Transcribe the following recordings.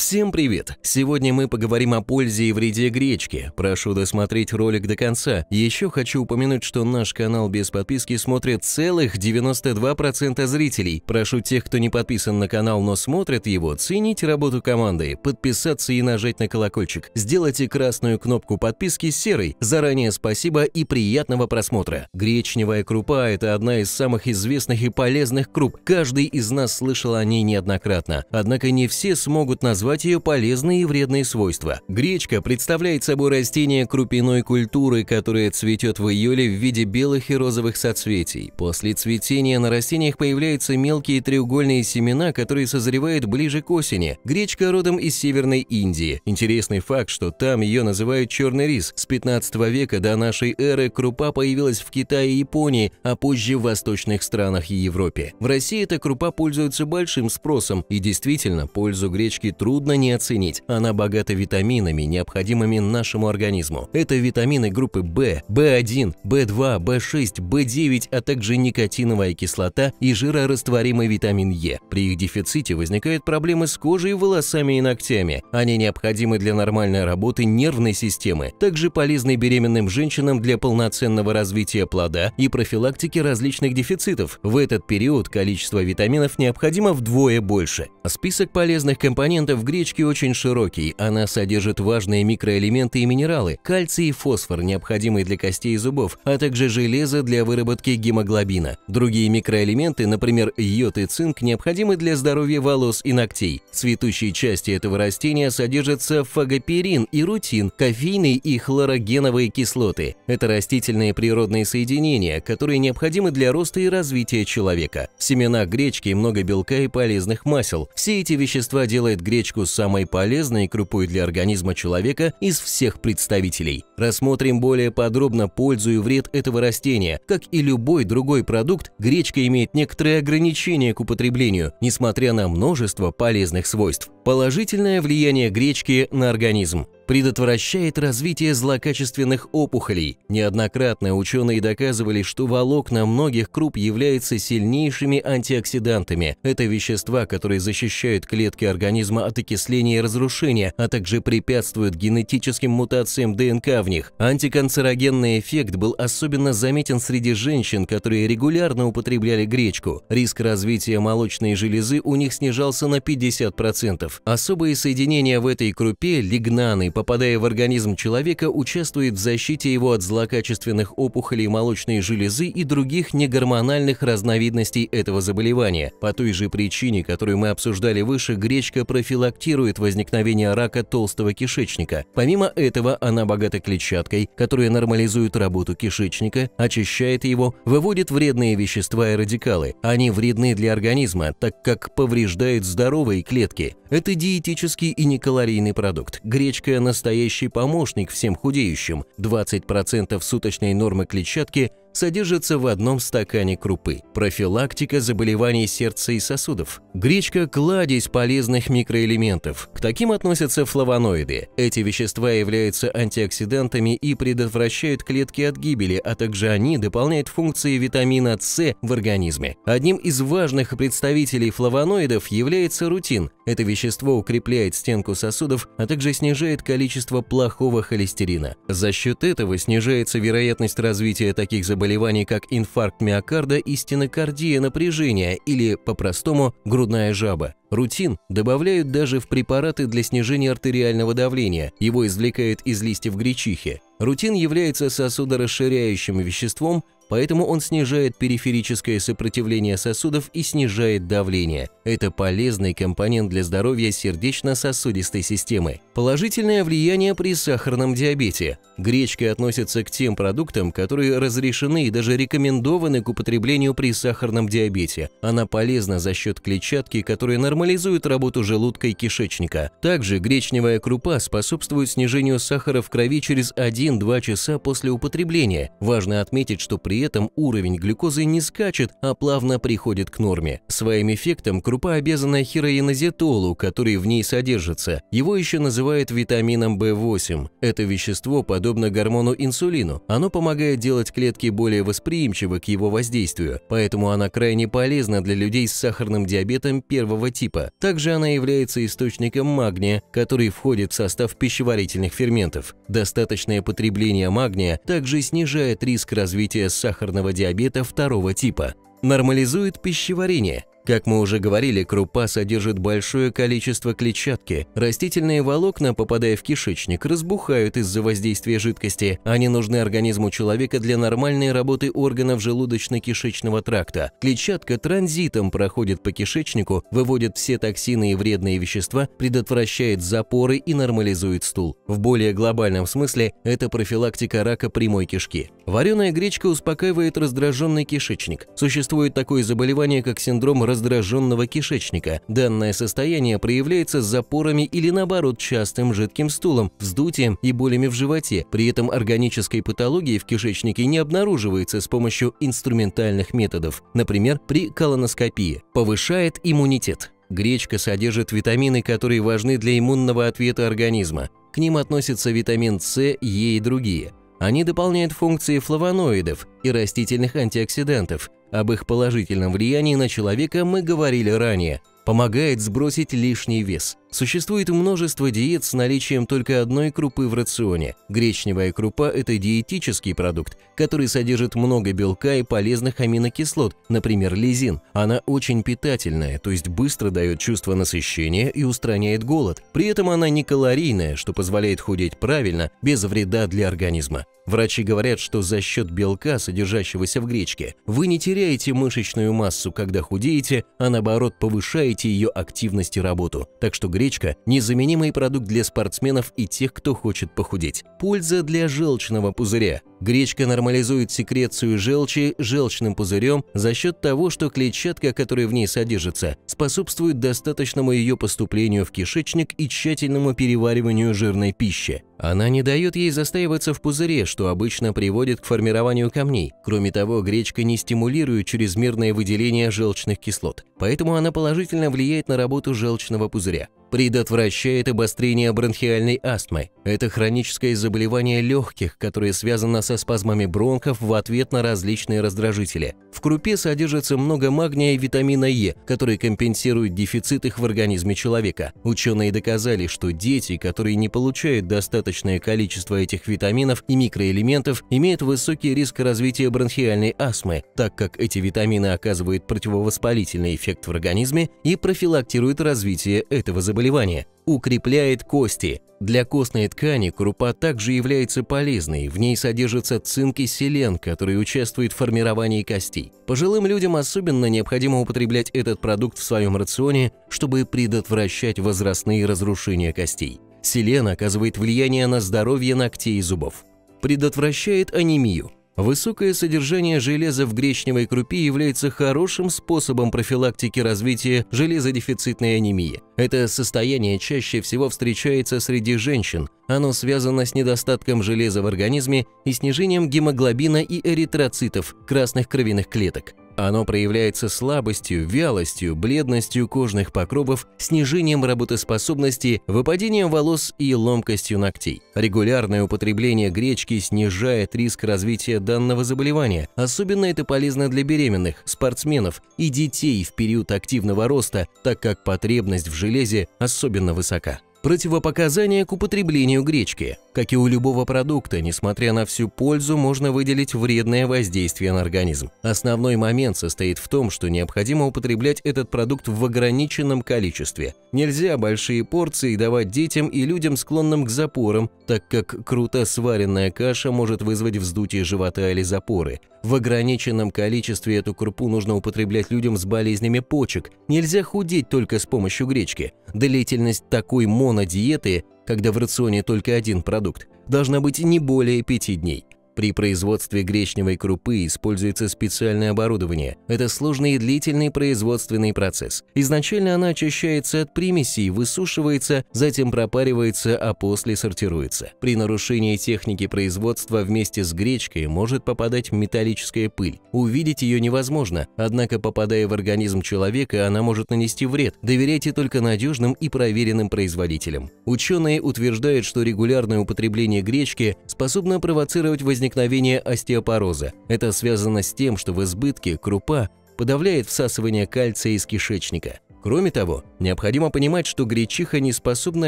Всем привет! Сегодня мы поговорим о пользе и вреде гречки. Прошу досмотреть ролик до конца. Еще хочу упомянуть, что наш канал без подписки смотрят целых 92% зрителей. Прошу тех, кто не подписан на канал, но смотрит его, ценить работу команды, подписаться и нажать на колокольчик. Сделайте красную кнопку подписки серой. Заранее спасибо и приятного просмотра. Гречневая крупа – это одна из самых известных и полезных круп. Каждый из нас слышал о ней неоднократно. Однако не все смогут назвать назвать ее полезные и вредные свойства. Гречка представляет собой растение крупиной культуры, которое цветет в июле в виде белых и розовых соцветий. После цветения на растениях появляются мелкие треугольные семена, которые созревают ближе к осени. Гречка родом из Северной Индии. Интересный факт, что там ее называют черный рис. С 15 века до нашей эры крупа появилась в Китае и Японии, а позже в восточных странах и Европе. В России эта крупа пользуется большим спросом, и действительно, пользу гречки трудно трудно не оценить. Она богата витаминами, необходимыми нашему организму. Это витамины группы В, В1, В2, В6, В9, а также никотиновая кислота и жирорастворимый витамин Е. При их дефиците возникают проблемы с кожей, волосами и ногтями. Они необходимы для нормальной работы нервной системы, также полезны беременным женщинам для полноценного развития плода и профилактики различных дефицитов. В этот период количество витаминов необходимо вдвое больше. Список полезных компонентов в гречке очень широкий, она содержит важные микроэлементы и минералы, кальций и фосфор, необходимые для костей и зубов, а также железо для выработки гемоглобина. Другие микроэлементы, например, йод и цинк, необходимы для здоровья волос и ногтей. Цветущие части этого растения содержатся фагоперин и рутин, кофейные и хлорогеновые кислоты. Это растительные природные соединения, которые необходимы для роста и развития человека. В семенах гречки много белка и полезных масел. Все эти вещества делают гречку парочку самой полезной крупой для организма человека из всех представителей. Рассмотрим более подробно пользу и вред этого растения. Как и любой другой продукт, гречка имеет некоторые ограничения к употреблению, несмотря на множество полезных свойств. Положительное влияние гречки на организм предотвращает развитие злокачественных опухолей. Неоднократно ученые доказывали, что волокна многих круп являются сильнейшими антиоксидантами. Это вещества, которые защищают клетки организма от окисления и разрушения, а также препятствуют генетическим мутациям ДНК в них. Антиканцерогенный эффект был особенно заметен среди женщин, которые регулярно употребляли гречку. Риск развития молочной железы у них снижался на 50%. Особые соединения в этой крупе, лигнаны, попадая в организм человека, участвуют в защите его от злокачественных опухолей молочной железы и других негормональных разновидностей этого заболевания. По той же причине, которую мы обсуждали выше, гречка профилактически контактирует возникновение рака толстого кишечника. Помимо этого, она богата клетчаткой, которая нормализует работу кишечника, очищает его, выводит вредные вещества и радикалы. Они вредны для организма, так как повреждают здоровые клетки. Это диетический и некалорийный продукт. Гречка – настоящий помощник всем худеющим. 20% суточной нормы клетчатки содержится в одном стакане крупы. Профилактика заболеваний сердца и сосудов. Гречка – кладезь полезных микроэлементов. К таким относятся флавоноиды. Эти вещества являются антиоксидантами и предотвращают клетки от гибели, а также они дополняют функции витамина С в организме. Одним из важных представителей флавоноидов является рутин. Это вещество укрепляет стенку сосудов, а также снижает количество плохого холестерина. За счет этого снижается вероятность развития таких заболеваний, заболеваний, как инфаркт миокарда и стенокардия напряжения или, по-простому, грудная жаба. Рутин добавляют даже в препараты для снижения артериального давления, его извлекают из листьев гречихи. Рутин является сосудорасширяющим веществом, поэтому он снижает периферическое сопротивление сосудов и снижает давление. Это полезный компонент для здоровья сердечно-сосудистой системы. Положительное влияние при сахарном диабете. Гречка относится к тем продуктам, которые разрешены и даже рекомендованы к употреблению при сахарном диабете. Она полезна за счет клетчатки, которая нормализует работу желудка и кишечника. Также гречневая крупа способствует снижению сахара в крови через 1-2 часа после употребления. Важно отметить, что при при этом уровень глюкозы не скачет, а плавно приходит к норме. Своим эффектом крупа обязана хероинозетолу, который в ней содержится. Его еще называют витамином В8. Это вещество подобно гормону инсулину. Оно помогает делать клетки более восприимчивы к его воздействию, поэтому она крайне полезна для людей с сахарным диабетом первого типа. Также она является источником магния, который входит в состав пищеварительных ферментов. Достаточное потребление магния также снижает риск развития сахарного сахарного диабета второго типа, нормализует пищеварение, как мы уже говорили, крупа содержит большое количество клетчатки. Растительные волокна, попадая в кишечник, разбухают из-за воздействия жидкости. Они нужны организму человека для нормальной работы органов желудочно-кишечного тракта. Клетчатка транзитом проходит по кишечнику, выводит все токсины и вредные вещества, предотвращает запоры и нормализует стул. В более глобальном смысле это профилактика рака прямой кишки. Вареная гречка успокаивает раздраженный кишечник. Существует такое заболевание, как синдром раздраженного кишечника. Данное состояние проявляется с запорами или наоборот частым жидким стулом, вздутием и болями в животе. При этом органической патологии в кишечнике не обнаруживается с помощью инструментальных методов, например, при колоноскопии. Повышает иммунитет. Гречка содержит витамины, которые важны для иммунного ответа организма. К ним относятся витамин С, Е и другие. Они дополняют функции флавоноидов и растительных антиоксидантов, об их положительном влиянии на человека мы говорили ранее. Помогает сбросить лишний вес, Существует множество диет с наличием только одной крупы в рационе. Гречневая крупа – это диетический продукт, который содержит много белка и полезных аминокислот, например, лизин. Она очень питательная, то есть быстро дает чувство насыщения и устраняет голод. При этом она не калорийная, что позволяет худеть правильно, без вреда для организма. Врачи говорят, что за счет белка, содержащегося в гречке, вы не теряете мышечную массу, когда худеете, а наоборот повышаете ее активность и работу. Так что гречка – незаменимый продукт для спортсменов и тех, кто хочет похудеть. Польза для желчного пузыря. Гречка нормализует секрецию желчи желчным пузырем за счет того, что клетчатка, которая в ней содержится, способствует достаточному ее поступлению в кишечник и тщательному перевариванию жирной пищи. Она не дает ей застаиваться в пузыре, что обычно приводит к формированию камней. Кроме того, гречка не стимулирует чрезмерное выделение желчных кислот, поэтому она положительно влияет на работу желчного пузыря предотвращает обострение бронхиальной астмы. Это хроническое заболевание легких, которое связано со спазмами бронхов в ответ на различные раздражители. В крупе содержится много магния и витамина Е, который компенсирует дефицит их в организме человека. Ученые доказали, что дети, которые не получают достаточно недостаточное количество этих витаминов и микроэлементов имеет высокий риск развития бронхиальной астмы, так как эти витамины оказывают противовоспалительный эффект в организме и профилактируют развитие этого заболевания укрепляет кости. Для костной ткани крупа также является полезной, в ней содержится цинк и селен, которые участвуют в формировании костей. Пожилым людям особенно необходимо употреблять этот продукт в своем рационе, чтобы предотвращать возрастные разрушения костей. Селен оказывает влияние на здоровье ногтей и зубов. Предотвращает анемию. Высокое содержание железа в гречневой крупе является хорошим способом профилактики развития железодефицитной анемии. Это состояние чаще всего встречается среди женщин. Оно связано с недостатком железа в организме и снижением гемоглобина и эритроцитов, красных кровяных клеток. Оно проявляется слабостью, вялостью, бледностью кожных покровов, снижением работоспособности, выпадением волос и ломкостью ногтей. Регулярное употребление гречки снижает риск развития данного заболевания. Особенно это полезно для беременных, спортсменов и детей в период активного роста, так как потребность в железе особенно высока. Противопоказания к употреблению гречки. Как и у любого продукта, несмотря на всю пользу, можно выделить вредное воздействие на организм. Основной момент состоит в том, что необходимо употреблять этот продукт в ограниченном количестве. Нельзя большие порции давать детям и людям, склонным к запорам, так как круто сваренная каша может вызвать вздутие живота или запоры. В ограниченном количестве эту крупу нужно употреблять людям с болезнями почек. Нельзя худеть только с помощью гречки. Длительность такой монодиеты, когда в рационе только один продукт, должна быть не более пяти дней. При производстве гречневой крупы используется специальное оборудование. Это сложный и длительный производственный процесс. Изначально она очищается от примесей, высушивается, затем пропаривается, а после сортируется. При нарушении техники производства вместе с гречкой может попадать металлическая пыль. Увидеть ее невозможно, однако попадая в организм человека, она может нанести вред. Доверяйте только надежным и проверенным производителям. Ученые утверждают, что регулярное употребление гречки способно провоцировать возникновение возникновение остеопороза. Это связано с тем, что в избытке крупа подавляет всасывание кальция из кишечника. Кроме того, необходимо понимать, что гречиха не способна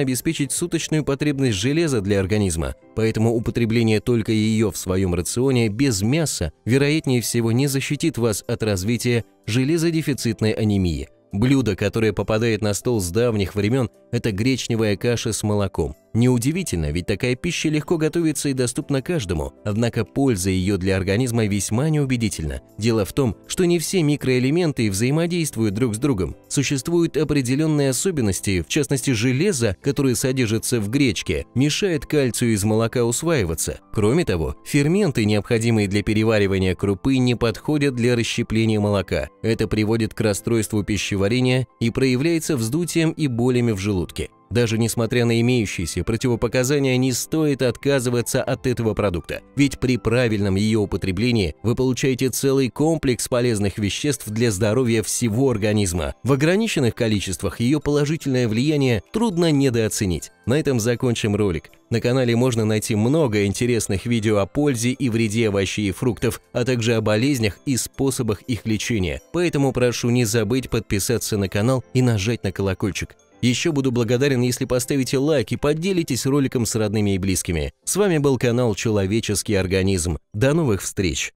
обеспечить суточную потребность железа для организма, поэтому употребление только ее в своем рационе без мяса, вероятнее всего, не защитит вас от развития железодефицитной анемии. Блюдо, которое попадает на стол с давних времен, это гречневая каша с молоком. Неудивительно, ведь такая пища легко готовится и доступна каждому, однако польза ее для организма весьма неубедительна. Дело в том, что не все микроэлементы взаимодействуют друг с другом. Существуют определенные особенности, в частности железо, которое содержится в гречке, мешает кальцию из молока усваиваться. Кроме того, ферменты, необходимые для переваривания крупы, не подходят для расщепления молока. Это приводит к расстройству пищеварения и проявляется вздутием и болями в желудке. Даже несмотря на имеющиеся противопоказания, не стоит отказываться от этого продукта, ведь при правильном ее употреблении вы получаете целый комплекс полезных веществ для здоровья всего организма. В ограниченных количествах ее положительное влияние трудно недооценить. На этом закончим ролик. На канале можно найти много интересных видео о пользе и вреде овощей и фруктов, а также о болезнях и способах их лечения. Поэтому прошу не забыть подписаться на канал и нажать на колокольчик. Еще буду благодарен, если поставите лайк и поделитесь роликом с родными и близкими. С вами был канал «Человеческий организм». До новых встреч!